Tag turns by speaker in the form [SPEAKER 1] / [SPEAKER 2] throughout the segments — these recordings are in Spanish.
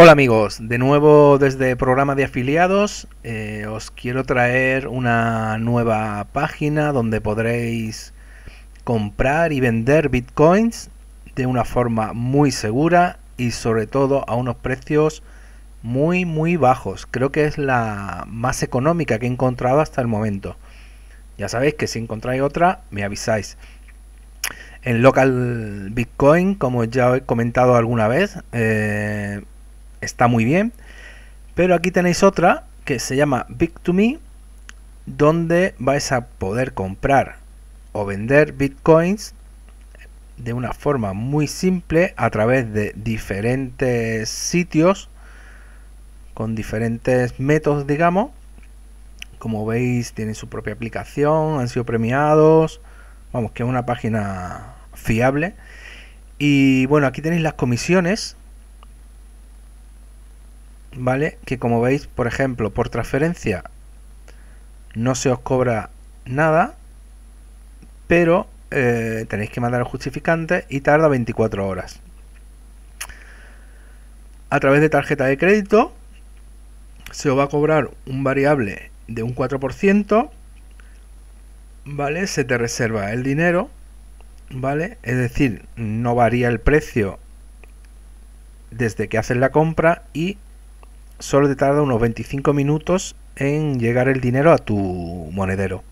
[SPEAKER 1] Hola amigos, de nuevo desde programa de afiliados eh, os quiero traer una nueva página donde podréis comprar y vender bitcoins de una forma muy segura y sobre todo a unos precios muy muy bajos. Creo que es la más económica que he encontrado hasta el momento. Ya sabéis que si encontráis otra me avisáis. En local bitcoin, como ya he comentado alguna vez, eh, está muy bien. Pero aquí tenéis otra que se llama Big 2 Me, donde vais a poder comprar o vender bitcoins de una forma muy simple a través de diferentes sitios con diferentes métodos, digamos. Como veis, tienen su propia aplicación, han sido premiados. Vamos, que es una página fiable. Y bueno, aquí tenéis las comisiones ¿vale? Que como veis, por ejemplo, por transferencia no se os cobra nada, pero eh, tenéis que mandar el justificante y tarda 24 horas. A través de tarjeta de crédito se os va a cobrar un variable de un 4%, ¿vale? Se te reserva el dinero, ¿vale? Es decir, no varía el precio desde que haces la compra y solo te tarda unos 25 minutos en llegar el dinero a tu monedero.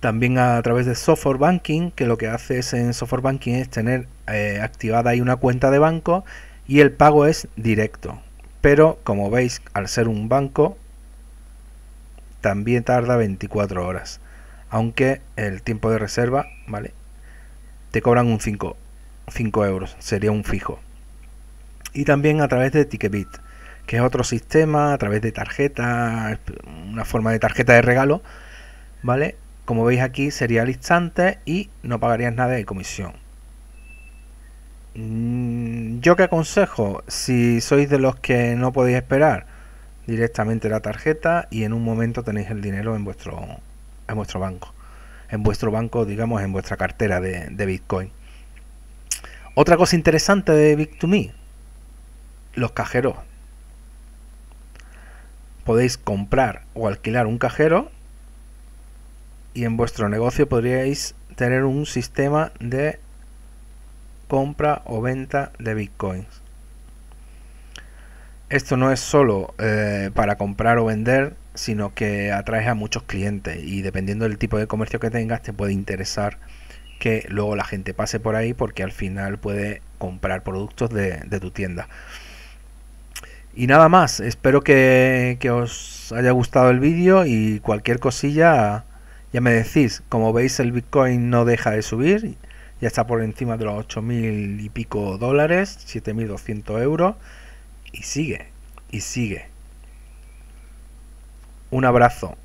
[SPEAKER 1] También a través de software banking, que lo que haces en software banking es tener eh, activada ahí una cuenta de banco y el pago es directo. Pero como veis, al ser un banco, también tarda 24 horas. Aunque el tiempo de reserva, ¿vale? Te cobran un 5, 5 euros, sería un fijo. Y también a través de Ticketbit que es otro sistema a través de tarjeta, una forma de tarjeta de regalo, ¿vale? Como veis aquí sería al instante y no pagarías nada de comisión. Mm, yo que aconsejo, si sois de los que no podéis esperar directamente la tarjeta y en un momento tenéis el dinero en vuestro, en vuestro banco, en vuestro banco, digamos, en vuestra cartera de, de Bitcoin. Otra cosa interesante de Bit2Me, los cajeros podéis comprar o alquilar un cajero y en vuestro negocio podríais tener un sistema de compra o venta de bitcoins. Esto no es solo eh, para comprar o vender, sino que atrae a muchos clientes y dependiendo del tipo de comercio que tengas te puede interesar que luego la gente pase por ahí porque al final puede comprar productos de, de tu tienda. Y nada más, espero que, os haya gustado el vídeo y cualquier cosilla ya me decís. Como veis el Bitcoin no deja de subir, ya está por encima de los 8.000 y pico dólares, 7.200 euros y sigue, y sigue. Un abrazo.